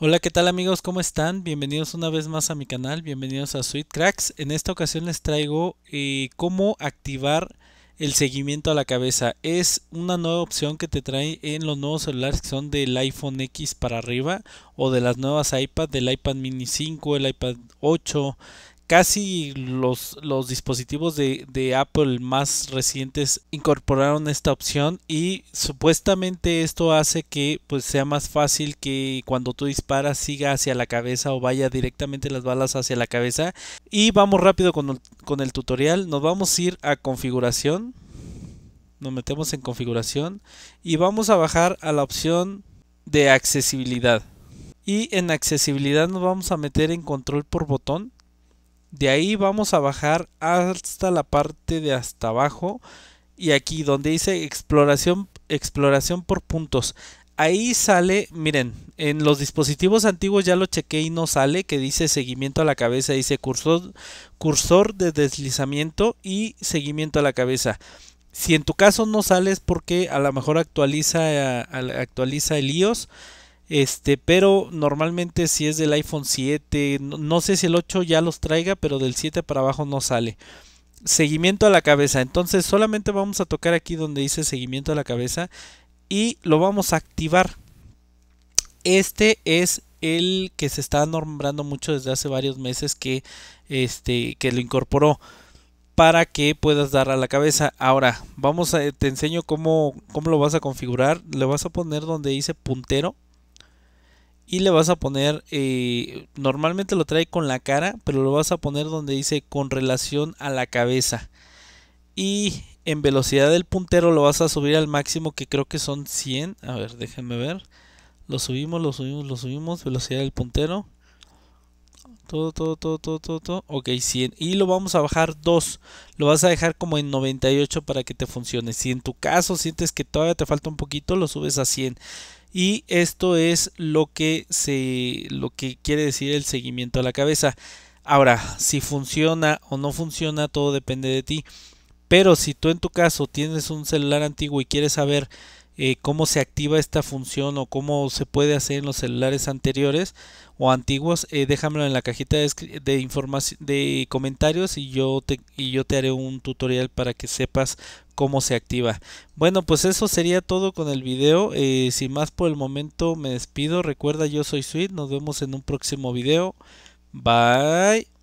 Hola, ¿qué tal amigos? ¿Cómo están? Bienvenidos una vez más a mi canal, bienvenidos a Sweet Cracks. En esta ocasión les traigo eh, cómo activar el seguimiento a la cabeza. Es una nueva opción que te trae en los nuevos celulares que son del iPhone X para arriba o de las nuevas iPad, del iPad mini 5, el iPad 8, casi los, dispositivos de, Apple más recientes incorporaron esta opción y supuestamente esto hace que pues sea más fácil que cuando tú disparas siga hacia la cabeza o vaya directamente las balas hacia la cabeza y vamos rápido con el, con el tutorial nos vamos a ir a configuración nos metemos en configuración y vamos a bajar a la opción de accesibilidad y en accesibilidad nos vamos a meter en control por botón de ahí vamos a bajar hasta la parte de hasta abajo. Y aquí donde dice exploración, exploración por puntos. Ahí sale, miren, en los dispositivos antiguos ya lo chequé y no sale, que dice seguimiento a la cabeza, dice cursor, cursor de deslizamiento y seguimiento a la cabeza. Si en tu caso no sales porque a lo mejor actualiza, eh, actualiza el iOS este, pero normalmente si es del iPhone 7, no, sé si el 8 ya los traiga, pero del 7 para abajo no sale. Seguimiento a la cabeza. Entonces solamente vamos a tocar aquí donde dice seguimiento a la cabeza y lo vamos a activar. Este es el que se está nombrando mucho desde hace varios meses que, este, que lo incorporó para que puedas dar a la cabeza. Ahora, vamos a, te enseño cómo, cómo lo vas a configurar. Le vas a poner donde dice puntero y le vas a poner, eh, normalmente lo trae con la cara, pero lo vas a poner donde dice con relación a la cabeza. Y en velocidad del puntero lo vas a subir al máximo que creo que son 100. A ver, déjenme ver. Lo subimos, lo subimos, lo subimos. Velocidad del puntero. Todo, todo, todo, todo, todo, todo. Ok, 100. Y lo vamos a bajar 2. Lo vas a dejar como en 98 para que te funcione. Si en tu caso sientes que todavía te falta un poquito, lo subes a 100 y esto es lo que se lo que quiere decir el seguimiento a la cabeza. Ahora, si funciona o no funciona, todo depende de ti. Pero si tú en tu caso tienes un celular antiguo y quieres saber eh, cómo se activa esta función o cómo se puede hacer en los celulares anteriores o antiguos, eh, déjamelo en la cajita de, información, de comentarios y yo, te, y yo te haré un tutorial para que sepas cómo se activa. Bueno, pues eso sería todo con el video. Eh, sin más por el momento me despido. Recuerda, yo soy Sweet. Nos vemos en un próximo video. Bye.